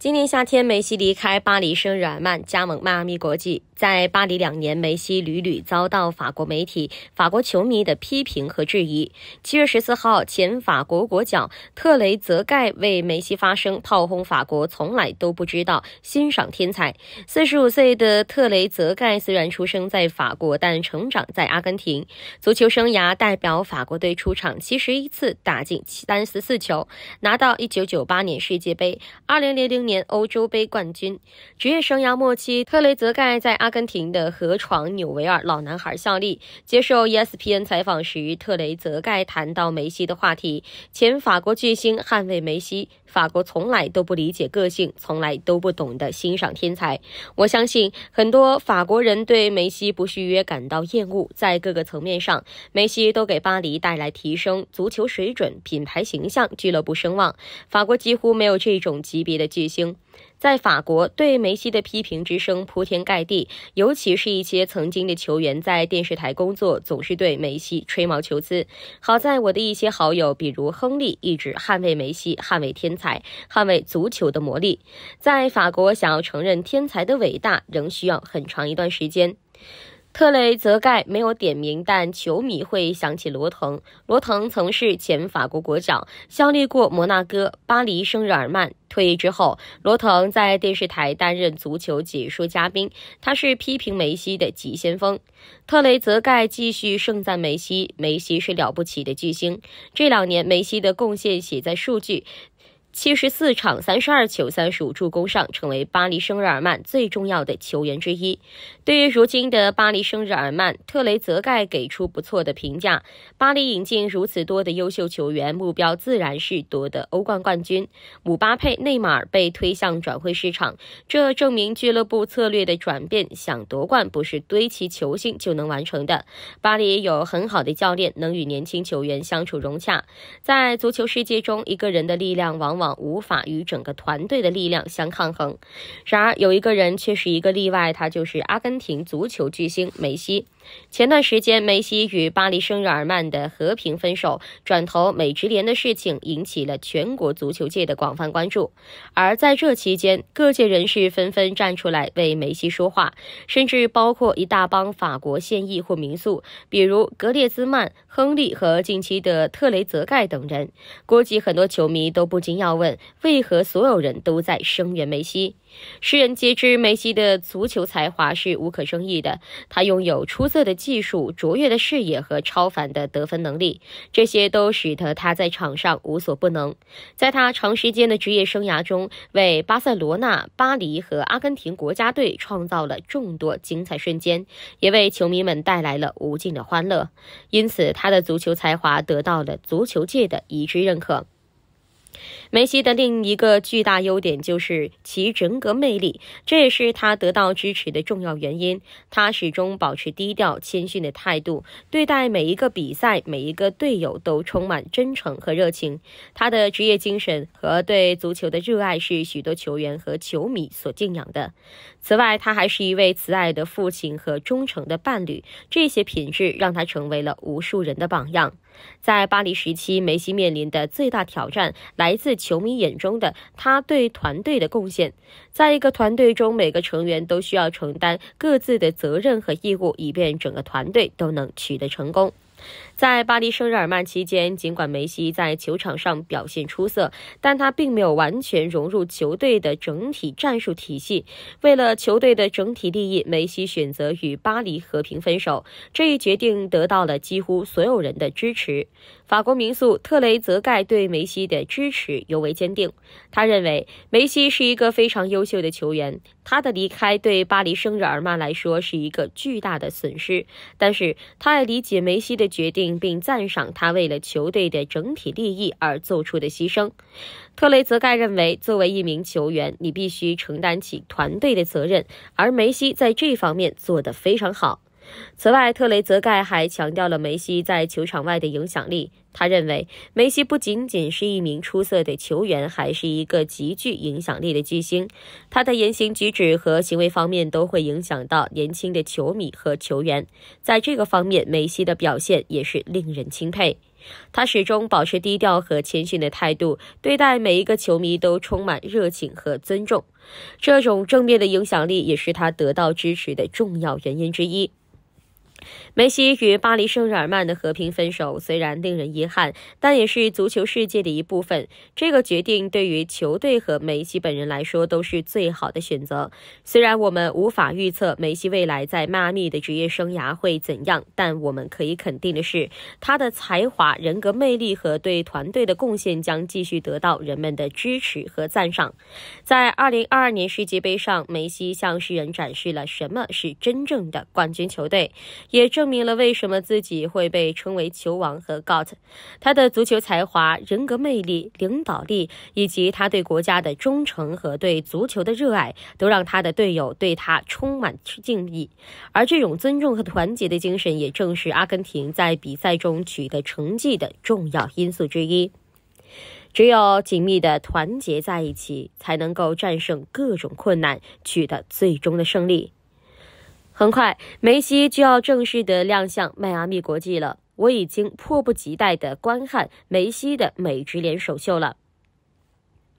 今年夏天，梅西离开巴黎圣日耳曼，加盟迈阿密国际。在巴黎两年，梅西屡屡遭到法国媒体、法国球迷的批评和质疑。七月十四号，前法国国脚特雷泽盖为梅西发声，炮轰法国从来都不知道欣赏天才。四十五岁的特雷泽盖虽然出生在法国，但成长在阿根廷，足球生涯代表法国队出场七十一次，打进三十四球，拿到一九九八年世界杯、二零零零年欧洲杯冠军。职业生涯末期，特雷泽盖在阿。阿根廷的河床纽维尔老男孩效力。接受 ESPN 采访时，特雷泽盖谈到梅西的话题。前法国巨星捍卫梅西：法国从来都不理解个性，从来都不懂得欣赏天才。我相信很多法国人对梅西不续约感到厌恶。在各个层面上，梅西都给巴黎带来提升足球水准、品牌形象、俱乐部声望。法国几乎没有这种级别的巨星。在法国，对梅西的批评之声铺天盖地，尤其是一些曾经的球员在电视台工作，总是对梅西吹毛求疵。好在我的一些好友，比如亨利，一直捍卫梅西，捍卫天才，捍卫足球的魔力。在法国，想要承认天才的伟大，仍需要很长一段时间。特雷泽盖没有点名，但球迷会想起罗滕。罗滕曾是前法国国脚，效力过摩纳哥、巴黎圣日耳曼。退役之后，罗滕在电视台担任足球解说嘉宾。他是批评梅西的急先锋。特雷泽盖继续盛赞梅西，梅西是了不起的巨星。这两年，梅西的贡献写在数据。七十四场三十二球三十五助攻，上成为巴黎圣日耳曼最重要的球员之一。对于如今的巴黎圣日耳曼，特雷泽盖给出不错的评价。巴黎引进如此多的优秀球员，目标自然是夺得欧冠冠军。姆巴佩、内马尔被推向转会市场，这证明俱乐部策略的转变。想夺冠不是堆砌球星就能完成的。巴黎有很好的教练，能与年轻球员相处融洽。在足球世界中，一个人的力量往。往无法与整个团队的力量相抗衡。然而，有一个人却是一个例外，他就是阿根廷足球巨星梅西。前段时间，梅西与巴黎圣日耳曼的和平分手，转投美职联的事情引起了全国足球界的广泛关注。而在这期间，各界人士纷纷站出来为梅西说话，甚至包括一大帮法国现役或名宿，比如格列兹曼、亨利和近期的特雷泽盖等人。估计很多球迷都不惊讶。要问为何所有人都在声援梅西？世人皆知梅西的足球才华是无可争议的。他拥有出色的技术、卓越的视野和超凡的得分能力，这些都使得他在场上无所不能。在他长时间的职业生涯中，为巴塞罗那、巴黎和阿根廷国家队创造了众多精彩瞬间，也为球迷们带来了无尽的欢乐。因此，他的足球才华得到了足球界的一致认可。梅西的另一个巨大优点就是其人格魅力，这也是他得到支持的重要原因。他始终保持低调谦逊的态度，对待每一个比赛、每一个队友都充满真诚和热情。他的职业精神和对足球的热爱是许多球员和球迷所敬仰的。此外，他还是一位慈爱的父亲和忠诚的伴侣，这些品质让他成为了无数人的榜样。在巴黎时期，梅西面临的最大挑战来自球迷眼中的他对团队的贡献。在一个团队中，每个成员都需要承担各自的责任和义务，以便整个团队都能取得成功。在巴黎圣日耳曼期间，尽管梅西在球场上表现出色，但他并没有完全融入球队的整体战术体系。为了球队的整体利益，梅西选择与巴黎和平分手。这一决定得到了几乎所有人的支持。法国民宿特雷泽盖对梅西的支持尤为坚定，他认为梅西是一个非常优秀的球员，他的离开对巴黎圣日耳曼来说是一个巨大的损失。但是他也理解梅西的。决定并赞赏他为了球队的整体利益而做出的牺牲。特雷泽盖认为，作为一名球员，你必须承担起团队的责任，而梅西在这方面做得非常好。此外，特雷泽盖还强调了梅西在球场外的影响力。他认为，梅西不仅仅是一名出色的球员，还是一个极具影响力的巨星。他的言行举止和行为方面都会影响到年轻的球迷和球员。在这个方面，梅西的表现也是令人钦佩。他始终保持低调和谦逊的态度，对待每一个球迷都充满热情和尊重。这种正面的影响力也是他得到支持的重要原因之一。梅西与巴黎圣日耳曼的和平分手虽然令人遗憾，但也是足球世界的一部分。这个决定对于球队和梅西本人来说都是最好的选择。虽然我们无法预测梅西未来在迈阿密的职业生涯会怎样，但我们可以肯定的是，他的才华、人格魅力和对团队的贡献将继续得到人们的支持和赞赏。在2022年世界杯上，梅西向世人展示了什么是真正的冠军球队。也证明了为什么自己会被称为球王和 g o t 他的足球才华、人格魅力、领导力，以及他对国家的忠诚和对足球的热爱，都让他的队友对他充满敬意。而这种尊重和团结的精神，也正是阿根廷在比赛中取得成绩的重要因素之一。只有紧密的团结在一起，才能够战胜各种困难，取得最终的胜利。很快，梅西就要正式的亮相迈阿密国际了。我已经迫不及待的观看梅西的美职联首秀了。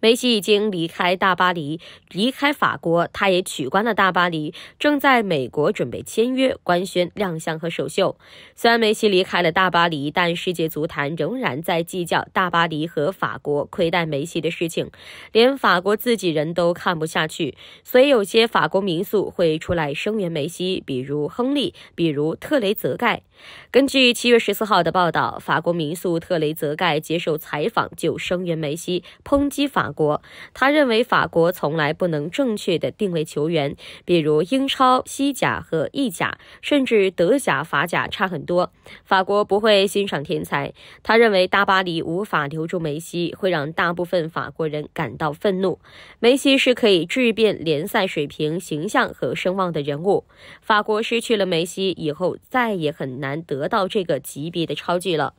梅西已经离开大巴黎，离开法国，他也取关了大巴黎，正在美国准备签约、官宣亮相和首秀。虽然梅西离开了大巴黎，但世界足坛仍然在计较大巴黎和法国亏待梅西的事情，连法国自己人都看不下去，所以有些法国民宿会出来声援梅西，比如亨利，比如特雷泽盖。根据七月十四号的报道，法国民宿特雷泽盖接受采访就声援梅西，抨击法。国，他认为法国从来不能正确的定位球员，比如英超、西甲和意甲，甚至德甲、法甲差很多。法国不会欣赏天才。他认为大巴黎无法留住梅西，会让大部分法国人感到愤怒。梅西是可以质变联赛水平、形象和声望的人物。法国失去了梅西以后，再也很难得到这个级别的超巨了。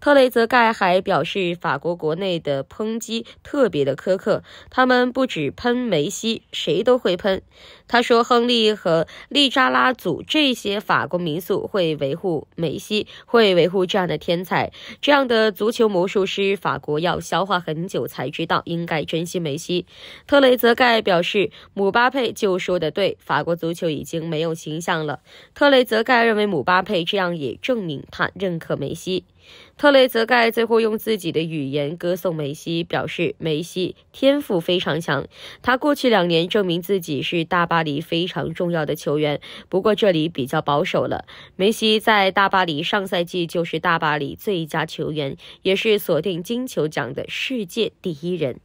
特雷泽盖还表示，法国国内的抨击特别的。苛刻，他们不止喷梅西，谁都会喷。他说，亨利和利扎拉祖这些法国民宿会维护梅西，会维护这样的天才，这样的足球魔术师。法国要消化很久才知道应该珍惜梅西。特雷泽盖表示，姆巴佩就说的对，法国足球已经没有形象了。特雷泽盖认为，姆巴佩这样也证明他认可梅西。特雷泽盖最后用自己的语言歌颂梅西，表示梅西天赋非常强，他过去两年证明自己是大巴黎非常重要的球员。不过这里比较保守了，梅西在大巴黎上赛季就是大巴黎最佳球员，也是锁定金球奖的世界第一人。